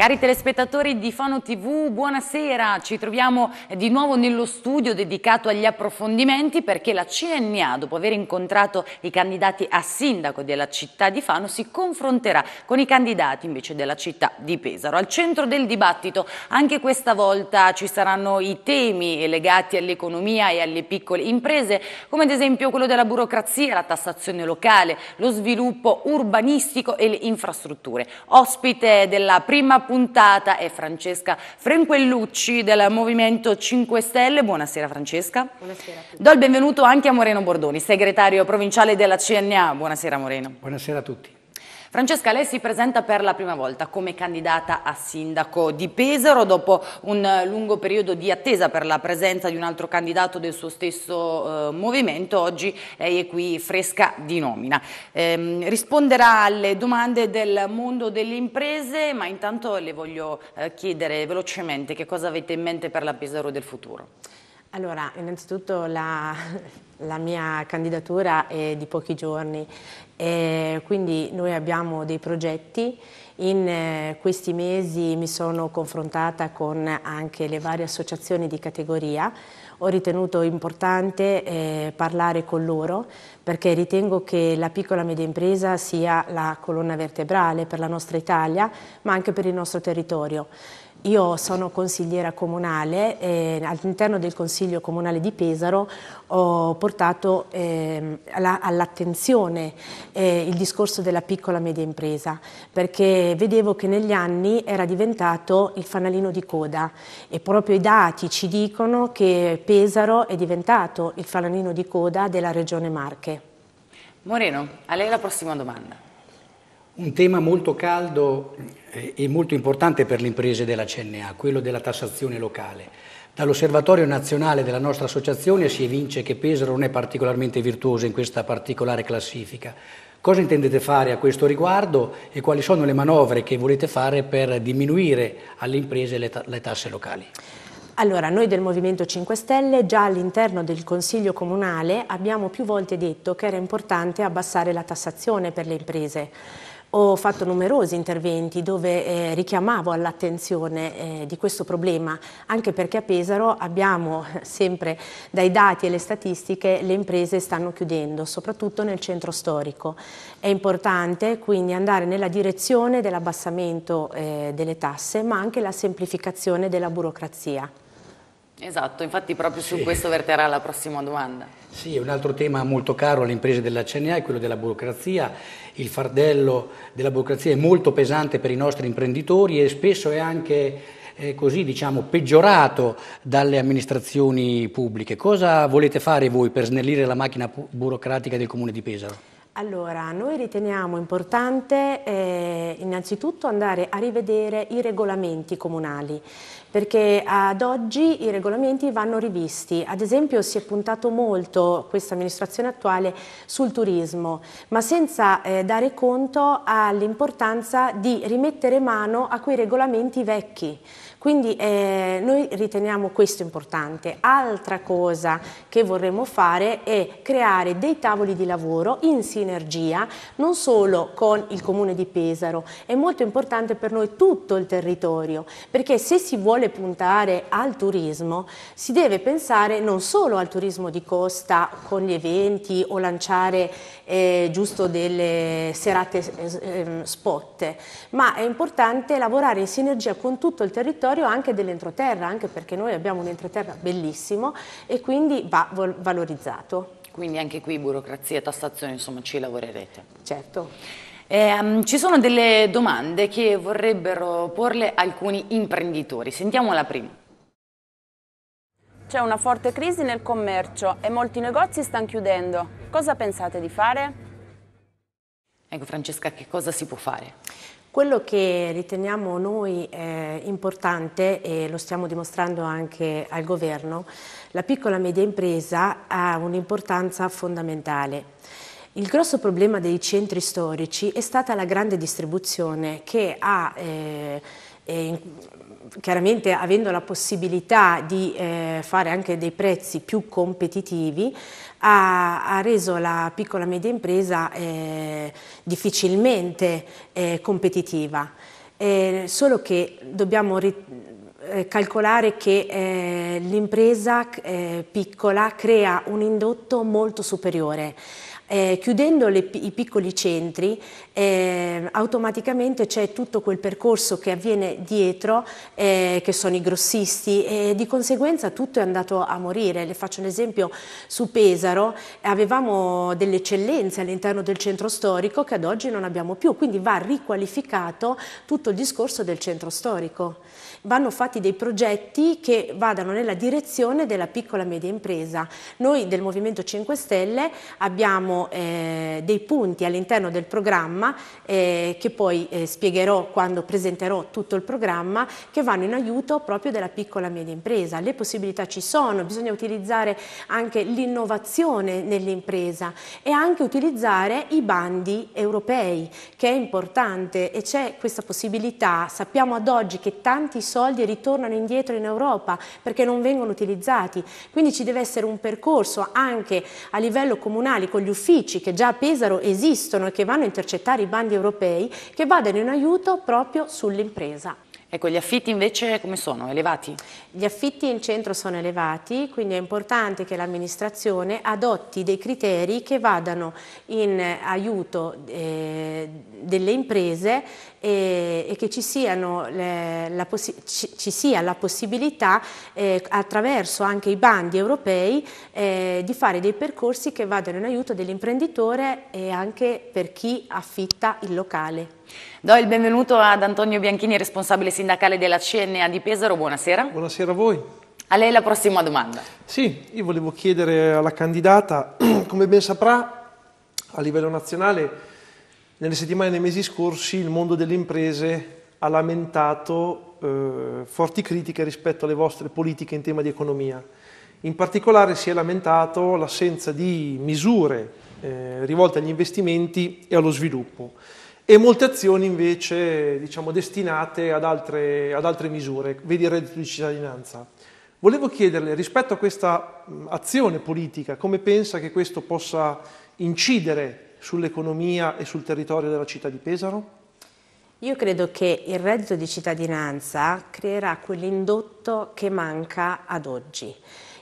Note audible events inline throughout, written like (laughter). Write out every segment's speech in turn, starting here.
Cari telespettatori di Fano TV, buonasera. Ci troviamo di nuovo nello studio dedicato agli approfondimenti perché la CNA, dopo aver incontrato i candidati a sindaco della città di Fano, si confronterà con i candidati invece della città di Pesaro. Al centro del dibattito anche questa volta ci saranno i temi legati all'economia e alle piccole imprese, come ad esempio quello della burocrazia, la tassazione locale, lo sviluppo urbanistico e le infrastrutture. Ospite della prima puntata è Francesca Frenquellucci del Movimento 5 Stelle. Buonasera Francesca. Buonasera. Do il benvenuto anche a Moreno Bordoni, segretario provinciale della CNA. Buonasera Moreno. Buonasera a tutti. Francesca, lei si presenta per la prima volta come candidata a sindaco di Pesaro dopo un eh, lungo periodo di attesa per la presenza di un altro candidato del suo stesso eh, movimento. Oggi lei è qui fresca di nomina. Eh, risponderà alle domande del mondo delle imprese, ma intanto le voglio eh, chiedere velocemente che cosa avete in mente per la Pesaro del futuro. Allora, innanzitutto la, la mia candidatura è di pochi giorni, e quindi noi abbiamo dei progetti. In eh, questi mesi mi sono confrontata con anche le varie associazioni di categoria, ho ritenuto importante eh, parlare con loro perché ritengo che la piccola e media impresa sia la colonna vertebrale per la nostra Italia ma anche per il nostro territorio. Io sono consigliera comunale e all'interno del Consiglio Comunale di Pesaro ho portato eh, all'attenzione eh, il discorso della piccola e media impresa perché vedevo che negli anni era diventato il fanalino di coda e proprio i dati ci dicono che Pesaro è diventato il fanalino di coda della regione Marche. Moreno, a lei la prossima domanda. Un tema molto caldo e molto importante per le imprese della CNA, quello della tassazione locale. Dall'osservatorio nazionale della nostra associazione si evince che Pesaro non è particolarmente virtuoso in questa particolare classifica. Cosa intendete fare a questo riguardo e quali sono le manovre che volete fare per diminuire alle imprese le, ta le tasse locali? Allora, noi del Movimento 5 Stelle già all'interno del Consiglio Comunale abbiamo più volte detto che era importante abbassare la tassazione per le imprese. Ho fatto numerosi interventi dove eh, richiamavo all'attenzione eh, di questo problema, anche perché a Pesaro abbiamo eh, sempre dai dati e le statistiche le imprese stanno chiudendo, soprattutto nel centro storico. È importante quindi andare nella direzione dell'abbassamento eh, delle tasse, ma anche la semplificazione della burocrazia. Esatto, infatti proprio su sì. questo verterà la prossima domanda. Sì, un altro tema molto caro alle imprese della CNA è quello della burocrazia. Il fardello della burocrazia è molto pesante per i nostri imprenditori e spesso è anche eh, così diciamo, peggiorato dalle amministrazioni pubbliche. Cosa volete fare voi per snellire la macchina burocratica del Comune di Pesaro? Allora, noi riteniamo importante eh, innanzitutto andare a rivedere i regolamenti comunali, perché ad oggi i regolamenti vanno rivisti. Ad esempio si è puntato molto questa amministrazione attuale sul turismo, ma senza eh, dare conto all'importanza di rimettere mano a quei regolamenti vecchi quindi eh, noi riteniamo questo importante. Altra cosa che vorremmo fare è creare dei tavoli di lavoro in sinergia non solo con il comune di Pesaro, è molto importante per noi tutto il territorio, perché se si vuole puntare al turismo si deve pensare non solo al turismo di costa con gli eventi o lanciare eh, giusto delle serate eh, ehm, spot, ma è importante lavorare in sinergia con tutto il territorio territorio anche dell'entroterra, anche perché noi abbiamo un entroterra bellissimo e quindi va valorizzato. Quindi anche qui burocrazia, tassazione, insomma ci lavorerete. Certo. Eh, ci sono delle domande che vorrebbero porle alcuni imprenditori. Sentiamo la prima. C'è una forte crisi nel commercio e molti negozi stanno chiudendo. Cosa pensate di fare? Ecco Francesca, che cosa si può fare? Quello che riteniamo noi eh, importante, e lo stiamo dimostrando anche al governo, la piccola e media impresa ha un'importanza fondamentale. Il grosso problema dei centri storici è stata la grande distribuzione che ha eh, eh, chiaramente avendo la possibilità di eh, fare anche dei prezzi più competitivi, ha, ha reso la piccola e media impresa eh, difficilmente eh, competitiva. Eh, solo che dobbiamo eh, calcolare che eh, l'impresa piccola crea un indotto molto superiore. Eh, chiudendo le, i piccoli centri eh, automaticamente c'è tutto quel percorso che avviene dietro, eh, che sono i grossisti e di conseguenza tutto è andato a morire. Le faccio un esempio su Pesaro, avevamo delle eccellenze all'interno del centro storico che ad oggi non abbiamo più, quindi va riqualificato tutto il discorso del centro storico. Vanno fatti dei progetti che vadano nella direzione della piccola e media impresa. Noi del Movimento 5 Stelle abbiamo eh, dei punti all'interno del programma eh, che poi eh, spiegherò quando presenterò tutto il programma che vanno in aiuto proprio della piccola e media impresa. Le possibilità ci sono, bisogna utilizzare anche l'innovazione nell'impresa e anche utilizzare i bandi europei che è importante e c'è questa possibilità. Sappiamo ad oggi che tanti soldi ritornano indietro in Europa perché non vengono utilizzati, quindi ci deve essere un percorso anche a livello comunale con gli uffici uffici che già a Pesaro esistono e che vanno a intercettare i bandi europei che vadano in aiuto proprio sull'impresa. Ecco, gli affitti invece come sono? Elevati? Gli affitti in centro sono elevati, quindi è importante che l'amministrazione adotti dei criteri che vadano in aiuto eh, delle imprese e, che ci, le, la ci, sia la possibilità eh, attraverso anche i bandi europei eh, di fare dei percorsi che vadano in aiuto dell'imprenditore e anche per chi affitta il locale. Do il benvenuto ad Antonio Bianchini, responsabile sindacale della CNA di Pesaro. Buonasera. Buonasera a voi. A lei la prossima domanda. Sì, io volevo chiedere alla candidata, (clears throat) come ben saprà, a livello nazionale, nelle settimane e nei mesi scorsi il mondo delle imprese ha lamentato eh, forti critiche rispetto alle vostre politiche in tema di economia. In particolare si è lamentato l'assenza di misure eh, rivolte agli investimenti e allo sviluppo e molte azioni invece diciamo, destinate ad altre, ad altre misure, vedi il reddito di cittadinanza. Volevo chiederle rispetto a questa azione politica come pensa che questo possa incidere sull'economia e sul territorio della città di Pesaro? Io credo che il reddito di cittadinanza creerà quell'indotto che manca ad oggi.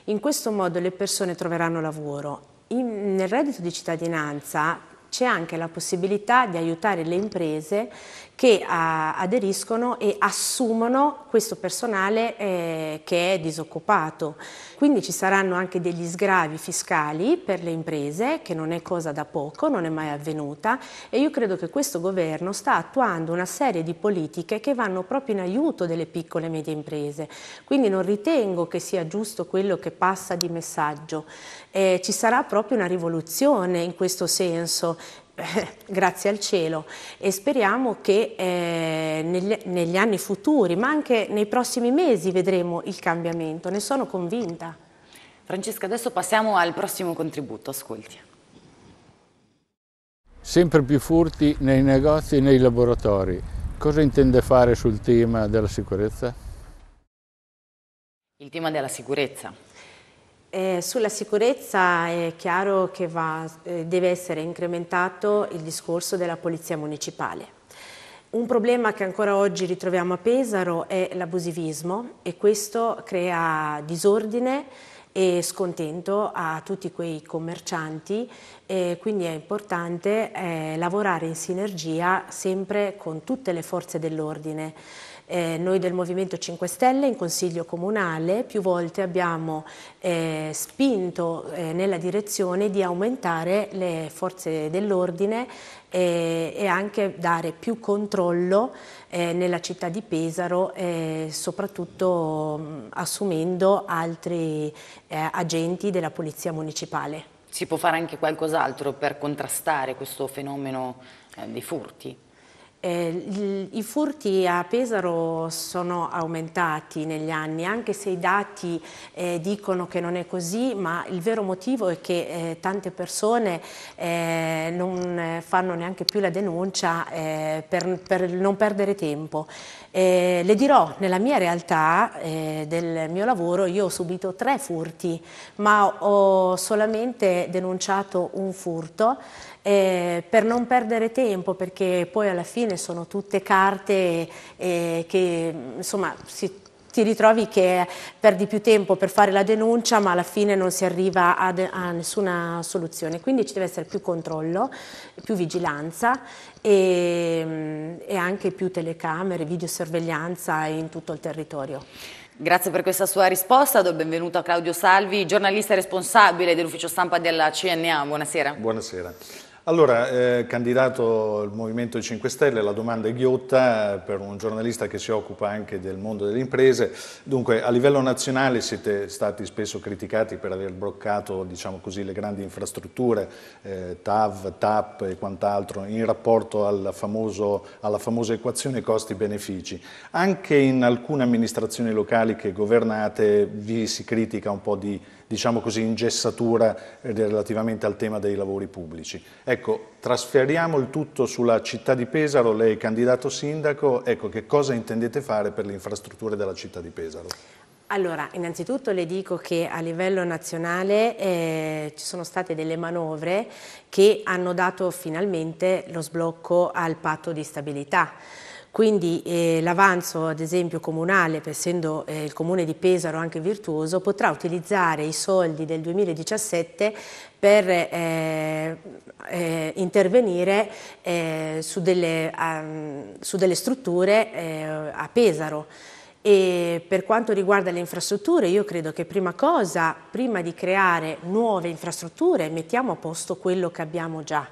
In questo modo le persone troveranno lavoro. In, nel reddito di cittadinanza c'è anche la possibilità di aiutare le imprese che eh, aderiscono e assumono questo personale eh, che è disoccupato. Quindi ci saranno anche degli sgravi fiscali per le imprese, che non è cosa da poco, non è mai avvenuta e io credo che questo governo sta attuando una serie di politiche che vanno proprio in aiuto delle piccole e medie imprese. Quindi non ritengo che sia giusto quello che passa di messaggio eh, ci sarà proprio una rivoluzione in questo senso eh, grazie al cielo e speriamo che eh, negli, negli, anni futuri, ma anche nei prossimi mesi vedremo il cambiamento, ne sono convinta. Francesca, adesso passiamo al prossimo contributo, ascolti. Sempre più furti nei negozi e nei laboratori. Cosa intende fare sul tema della sicurezza? Il tema della sicurezza eh, sulla sicurezza è chiaro che va, eh, deve essere incrementato il discorso della polizia municipale. Un problema che ancora oggi ritroviamo a Pesaro è l'abusivismo e questo crea disordine e scontento a tutti quei commercianti e quindi è importante eh, lavorare in sinergia sempre con tutte le forze dell'ordine. Eh, noi del Movimento 5 Stelle in Consiglio Comunale più volte abbiamo eh, spinto eh, nella direzione di aumentare le forze dell'ordine e, eh, e, anche dare più controllo eh, nella città di Pesaro, eh, soprattutto mh, assumendo altri agenti della Polizia Municipale. Si può fare anche qualcos'altro per contrastare questo fenomeno dei furti? Eh, I furti a Pesaro sono aumentati negli anni, anche se i dati eh, dicono che non è così, ma il vero motivo è che eh, tante persone eh, non eh, fanno neanche più la denuncia eh, per, per, non perdere tempo. le dirò, nella mia realtà del mio lavoro io ho subito tre furti, ma ho solamente denunciato un furto eh, per non perdere tempo perché poi alla fine sono tutte carte eh, che insomma si ti ritrovi che perdi più tempo per fare la denuncia ma alla fine non si arriva a, a nessuna soluzione, quindi ci deve essere più controllo, più vigilanza e, e anche più telecamere, videosorveglianza in tutto il territorio. Grazie per questa sua risposta, do il benvenuto a Claudio Salvi, giornalista responsabile dell'ufficio stampa della CNA, buonasera. Buonasera. Allora, eh, candidato al Movimento 5 Stelle, la domanda è ghiotta eh, per un giornalista che si occupa anche del mondo delle imprese. Dunque, a livello nazionale siete stati spesso criticati per aver bloccato diciamo così, le grandi infrastrutture, eh, TAV, TAP e quant'altro, in rapporto al famoso, alla famosa equazione costi-benefici. Anche in alcune amministrazioni locali che governate vi si critica un po' di diciamo così, ingessatura relativamente al tema dei lavori pubblici. Ecco, trasferiamo il tutto sulla città di Pesaro, lei è candidato sindaco, ecco, che cosa intendete fare per le infrastrutture della città di Pesaro? Allora, innanzitutto le dico che a livello nazionale eh, ci sono state delle manovre che hanno dato finalmente lo sblocco al patto di stabilità. Quindi eh, l'avanzo ad esempio comunale, essendo eh, il comune di Pesaro anche virtuoso, potrà utilizzare i soldi del 2017 per eh, eh, intervenire eh, su, delle, ehm, su, delle, strutture eh, a Pesaro. E per quanto riguarda le infrastrutture, io credo che prima cosa, prima di creare nuove infrastrutture, mettiamo a posto quello che abbiamo già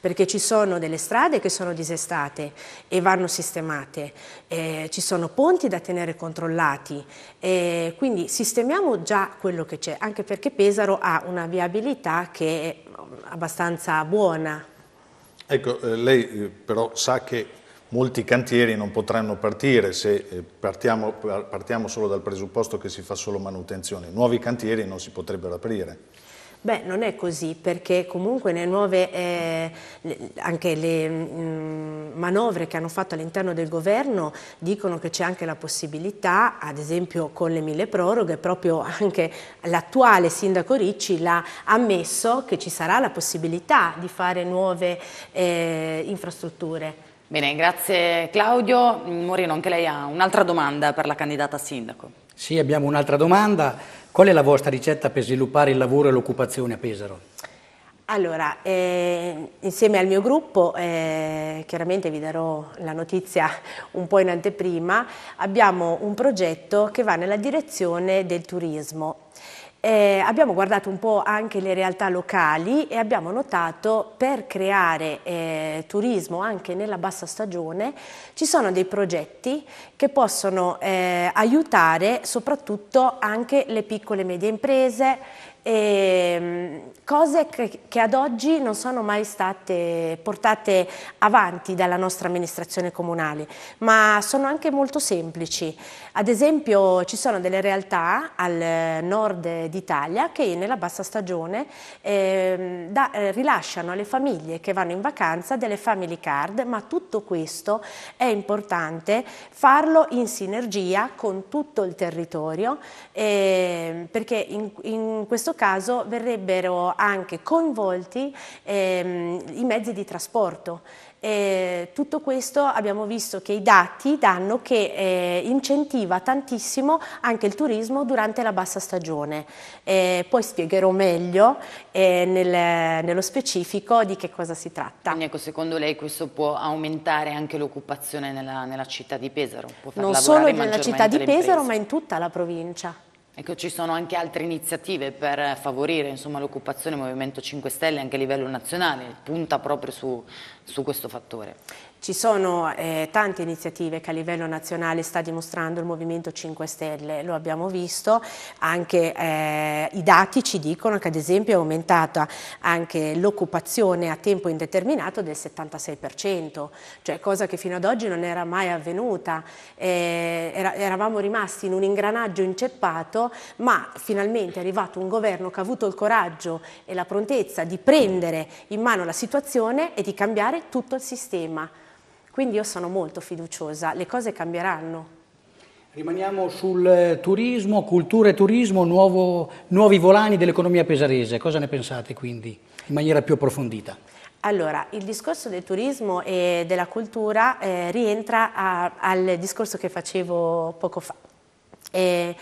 perché ci sono delle strade che sono disestate e vanno sistemate, eh, ci sono ponti da tenere controllati, eh, quindi sistemiamo già quello che c'è, anche perché Pesaro ha una viabilità che è abbastanza buona. Ecco, eh, lei eh, però sa che molti cantieri non potranno partire se eh, partiamo, partiamo, solo dal presupposto che si fa solo manutenzione. Nuovi cantieri non si potrebbero aprire. Beh, non è così, perché comunque le nuove, eh, anche le mh, mm, manovre che hanno fatto all'interno del governo dicono che c'è anche la possibilità, ad esempio con le mille proroghe, proprio anche l'attuale sindaco Ricci l'ha ammesso che ci sarà la possibilità di fare nuove eh, infrastrutture. Bene, grazie Claudio. Morino, anche lei ha un'altra domanda per la candidata a sindaco. Sì, abbiamo un'altra domanda. Qual è la vostra ricetta per sviluppare il lavoro e l'occupazione a Pesaro? Allora, eh, insieme al mio gruppo, eh, chiaramente vi darò la notizia un po' in anteprima, abbiamo un progetto che va nella direzione del turismo. Eh, abbiamo guardato un po' anche le realtà locali e abbiamo notato per creare eh, turismo anche nella bassa stagione ci sono dei progetti che possono eh, aiutare soprattutto anche le piccole e medie imprese, eh, cose che, che, ad oggi non sono mai state portate avanti dalla nostra amministrazione comunale, ma sono anche molto semplici. Ad esempio ci sono delle realtà al nord d'Italia che nella bassa stagione eh, da, eh, rilasciano alle famiglie che vanno in vacanza delle family card, ma tutto questo è importante farlo in sinergia con tutto il territorio ehm, perché in, in questo caso verrebbero anche coinvolti ehm, i mezzi di trasporto. Eh, tutto questo abbiamo visto che i dati danno che eh, incentiva tantissimo anche il turismo durante la bassa stagione. Eh, poi spiegherò meglio eh, nel, nello specifico di che cosa si tratta. Quindi ecco, secondo lei questo può aumentare anche l'occupazione nella, nella città di Pesaro? non solo nella città di Pesaro ma in tutta la provincia. Ecco, ci sono anche altre iniziative per favorire l'occupazione del Movimento 5 Stelle anche a livello nazionale, punta proprio su, su questo fattore. Ci sono eh, tante iniziative che a livello nazionale sta dimostrando il Movimento 5 Stelle, lo abbiamo visto, anche eh, i dati ci dicono che ad esempio è aumentata anche l'occupazione a tempo indeterminato del 76%, cioè cosa che fino ad oggi non era mai avvenuta, eh, era, eravamo rimasti in un ingranaggio inceppato, ma finalmente è arrivato un governo che ha avuto il coraggio e la prontezza di prendere in mano la situazione e di cambiare tutto il sistema. Quindi io sono molto fiduciosa, le cose cambieranno. Rimaniamo sul eh, turismo, cultura e turismo, nuovo, nuovi volani dell'economia pesarese. Cosa ne pensate quindi in maniera più approfondita? Allora, il discorso del turismo e della cultura eh, rientra a, al discorso che facevo poco fa. Eh,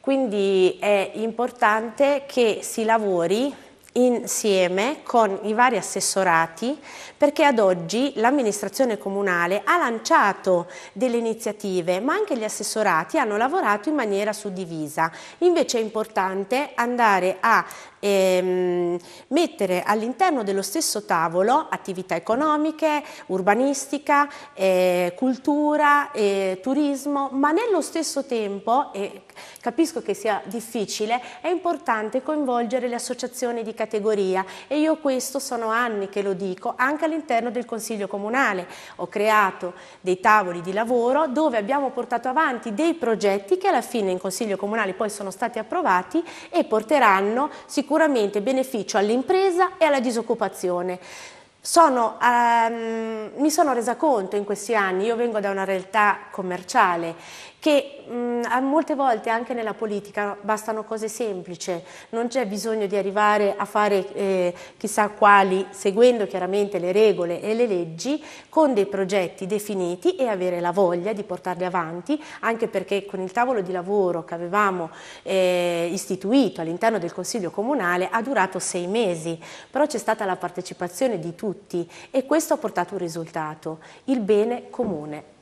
quindi è importante che si lavori insieme con i vari assessorati perché ad oggi l'amministrazione comunale ha lanciato delle iniziative ma anche gli assessorati hanno lavorato in maniera suddivisa. Invece è importante andare a ehm, mettere all'interno dello stesso tavolo attività economiche, urbanistica, eh, cultura, eh, turismo, ma nello stesso tempo, e capisco che sia difficile, è importante coinvolgere le associazioni di categoria e io questo sono anni che lo dico anche all'interno del Consiglio Comunale. Ho creato dei tavoli di lavoro dove abbiamo portato avanti dei progetti che alla fine in Consiglio Comunale poi sono stati approvati e porteranno sicuramente sicuramente beneficio all'impresa e alla disoccupazione. Sono, ehm, mi sono resa conto in questi anni, io vengo da una realtà commerciale che mh, molte volte anche nella politica bastano cose semplici, non c'è bisogno di arrivare a fare eh, chissà quali, seguendo chiaramente le regole e le leggi, con dei progetti definiti e avere la voglia di portarli avanti, anche perché con il tavolo di lavoro che avevamo eh, istituito all'interno del Consiglio Comunale ha durato sei mesi, però c'è stata la partecipazione di tutti e questo ha portato un risultato, il bene comune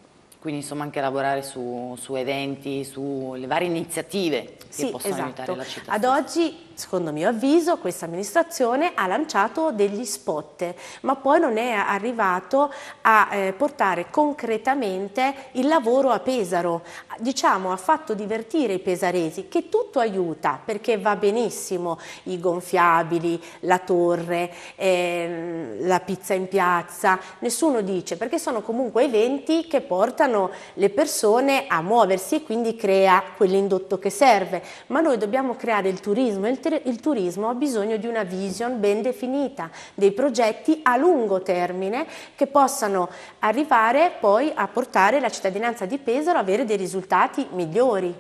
quindi insomma anche lavorare su, su eventi, sulle varie iniziative che sì, possono esatto. aiutare la esatto. città. Ad oggi secondo mio avviso, questa amministrazione ha lanciato degli spot, ma poi non è arrivato a eh, portare concretamente il lavoro a Pesaro. Diciamo, ha fatto divertire i pesaresi, che tutto aiuta, perché va benissimo i gonfiabili, la torre, eh, la pizza in piazza, nessuno dice, perché sono comunque eventi che portano le persone a muoversi e quindi crea quell'indotto che serve. Ma noi dobbiamo creare il turismo il il turismo ha bisogno di una vision ben definita, dei progetti a lungo termine che possano arrivare poi a portare la cittadinanza di Pesaro a avere dei risultati migliori.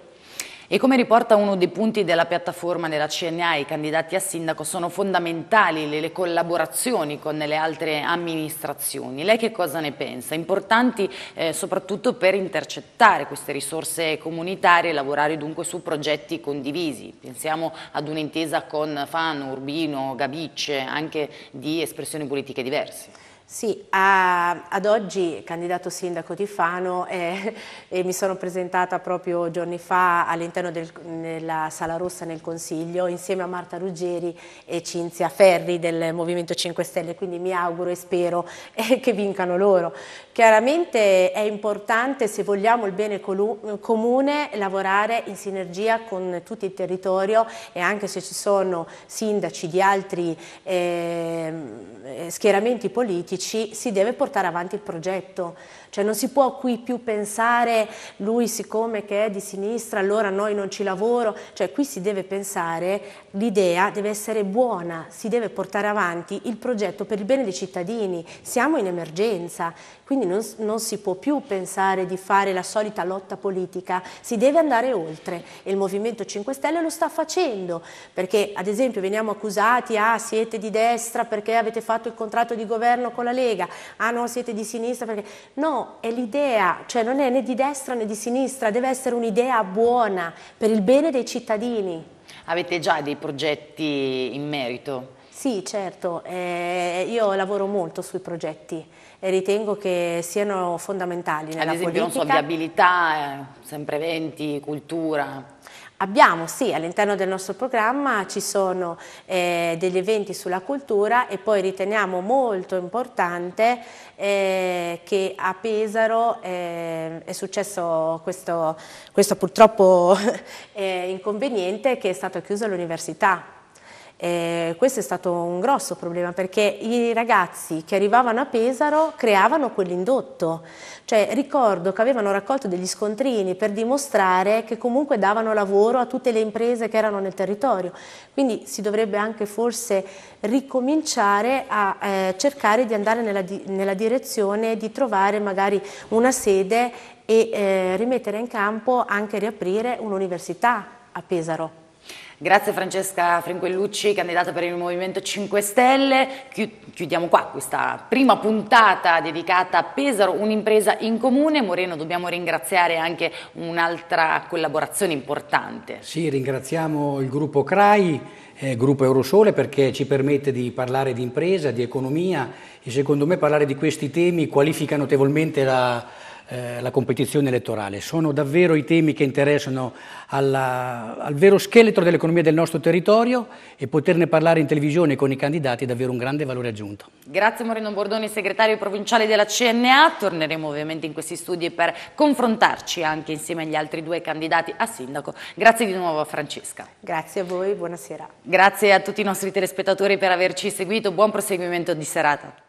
E come riporta uno dei punti della piattaforma della CNA, i candidati a sindaco sono fondamentali le, collaborazioni con le altre amministrazioni. Lei che cosa ne pensa? Importanti eh, soprattutto per intercettare queste risorse comunitarie e lavorare dunque su progetti condivisi. Pensiamo ad un'intesa con Fano, Urbino, Gabicce, anche di espressioni politiche diverse. Sì, a, ad oggi candidato sindaco di Fano eh, e mi sono presentata proprio giorni fa all'interno della Sala Rossa nel Consiglio insieme a Marta Ruggeri e Cinzia Ferri del Movimento 5 Stelle, quindi mi auguro e spero eh, che vincano loro. Chiaramente è importante, se vogliamo il bene comune, lavorare in sinergia con tutto il territorio e anche se ci sono sindaci di altri ehm, eh, schieramenti politici, si deve portare avanti il progetto. Cioè non si può qui più pensare lui siccome che è di sinistra allora noi non ci lavoro, cioè qui si deve pensare, l'idea deve essere buona, si deve portare avanti il progetto per il bene dei cittadini, siamo in emergenza, quindi non, non si può più pensare di fare la solita lotta politica, si deve andare oltre e il Movimento 5 Stelle lo sta facendo, perché ad esempio veniamo accusati, ah siete di destra perché avete fatto il contratto di governo con la Lega, ah no siete di sinistra perché... No, è l'idea, cioè non è né di destra né di sinistra, deve essere un'idea buona per il bene dei cittadini. Avete già dei progetti in merito? Sì, certo, eh, io lavoro molto sui progetti e ritengo che siano fondamentali nella politica. Ad esempio, politica. non so, viabilità, eh, cultura. Abbiamo, sì, all'interno del nostro programma ci sono eh, degli eventi sulla cultura e poi riteniamo molto importante eh, che a Pesaro eh, è successo questo, questo purtroppo (laughs) eh, inconveniente che è stato chiuso l'università eh, questo è stato un grosso problema perché i ragazzi che arrivavano a Pesaro creavano quell'indotto, cioè ricordo che avevano raccolto degli scontrini per dimostrare che comunque davano lavoro a tutte le imprese che erano nel territorio, quindi si dovrebbe anche forse ricominciare a eh, cercare di andare nella, di nella, direzione di trovare magari una sede e eh, rimettere in campo anche riaprire un'università a Pesaro. Grazie Francesca Frinquellucci, candidata per il Movimento 5 Stelle. Chiudiamo qua questa prima puntata dedicata a Pesaro, un'impresa in comune. Moreno, dobbiamo ringraziare anche un'altra collaborazione importante. Sì, ringraziamo il gruppo CRAI, eh, gruppo Eurosole, perché ci permette di parlare di impresa, di economia e secondo me parlare di questi temi qualifica notevolmente la eh, la competizione elettorale, sono davvero i temi che interessano alla, al vero scheletro dell'economia del nostro territorio e poterne parlare in televisione con i candidati è davvero un grande valore aggiunto. Grazie Moreno Bordoni, segretario provinciale della CNA, torneremo ovviamente in questi studi per confrontarci anche insieme agli altri due candidati a sindaco. Grazie di nuovo a Francesca. Grazie a voi, buonasera. Grazie a tutti i nostri telespettatori per averci seguito, buon proseguimento di serata.